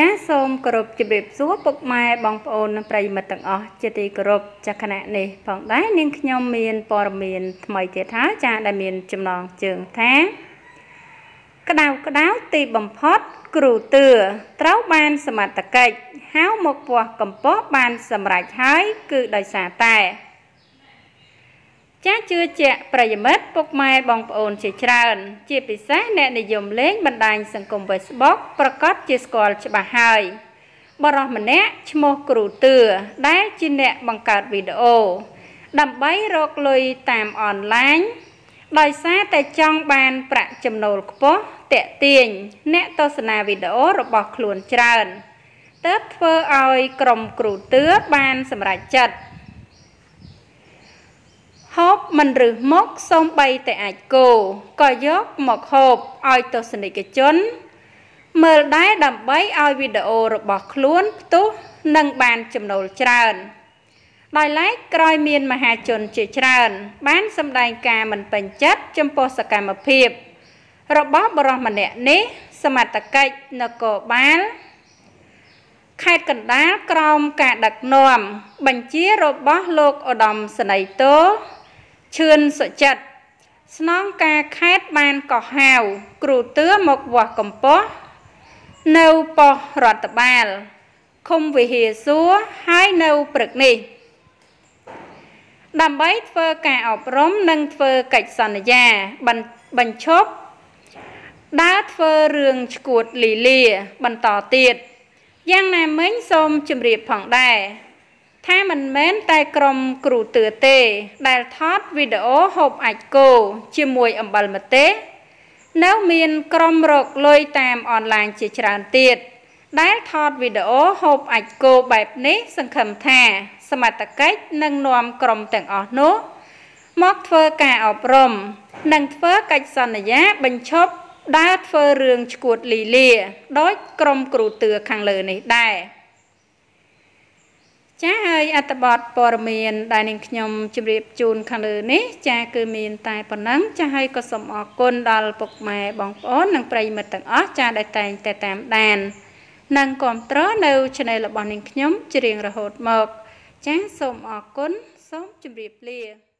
ចាសូមគោរពជម្រាបសួរពុកម៉ែបងប្អូននិងប្រិយមិត្តទាំងអស់ជាទីគោរពចាខណៈនេះផងដែរនាងខ្ញុំមានព័ត៌មានថ្មីទៀតថាចា ដែលមានចំណងជើងថាក្តៅក្តៅទីបំផុតគ្រូតឿត្រូវបានសមត្ថកិច្ចហៅមកពោះកម្ពស់បានសម្រេចហើយគឺដោយសារតែចាស់ជឿជាក់ប្រិយមិត្តពុកម៉ែបងប្អូនជាច្រើន ជាពិសេសអ្នកនិយមលេងបណ្ដាញសង្គម Facebook ប្រកាសជាស្គាល់ច្បាស់ហើយបរិសម្នាក់ឈ្មោះគ្រូតឿដែលជាអ្នកបង្កើតវីដេអូដើម្បីរកលុយតាមអនឡាញដោយសារតែចង់បានប្រាក់ចំណូលខ្ពស់តាក់ទាញអ្នកទស្សនាវីដេអូរបស់ខ្លួនច្រើនទើបធ្វើឲ្យក្រុមគ្រូតឿបានសម្រេចចិត្តហូបមិនរឹសមកសំបីតែអាចគោក៏យកមកហូបឲ្យទស្សនិកជន មើលដែរដើម្បីឲ្យវីដេអូរបស់ខ្លួនផ្ទុះនិងបានចំណូលច្រើនដោយឡែកក្រោយមានមហាជនជាច្រើន បានសម្ដែងការមិនពេញចិត្តចំពោះសកម្មភាព របស់បរិសម្នាក់នេះសមត្ថកិច្ចនគរបាលខេត្តកណ្ដាលក្រោមការដឹកនាំបញ្ជារបស់លោកឧត្តមសេនីយ៍តោឈឿនសុចិត្តស្នងការខេតបានកោះហៅគ្រូតឿមកវាស់កំពស់នៅប៉ុស្តិ៍រដ្ឋបាលឃុំវិហារសួរហើយនៅព្រឹកនេះ ដើម្បីធ្វើការអប់រំនិងធ្វើកិច្ចសន្យាបញ្ឈប់ដើរធ្វើរឿងឈួតលីលាបន្តទៀតយ៉ាងណាមិញសូមជម្រាបផងដែរថាមិនមែនតែក្រុមគ្រូតឿទេ ដែលថតវីដេអូហូបអាចគោជាមួយអំបិលម្ទេសនៅមានក្រុមរកលុយតាមអនឡាញជាច្រើនទៀត ដែលថតវីដេអូហូបអាចគោបែបនេះសង្ឃឹមថា សមត្ថកិច្ចនឹងនាំក្រុមទាំងអស់នោះមកធ្វើការអប់រំនិងធ្វើកិច្ចសន្យាបញ្ឈប់ដើរធ្វើរឿងឈួតលីលា ដោយក្រុមគ្រូតឿខាងលើនេះដែរ។ចាហើយអត្តបទព័រមៀនដែលនាងខ្ញុំជម្រាបជូនខាងលើនេះចា គឺមានតែប៉ុណ្ណឹងចាហើយក៏សូមអរគុណដល់ពុកម៉ែបងប្អូននិងប្រិយមិត្តទាំងអស់ចាដែលតែងតែតាមដាននិងគ្រប់គ្រងនៅ channel របស់នាងខ្ញុំជារៀងរហូតមកចាសូមអរគុណសូមជម្រាបលា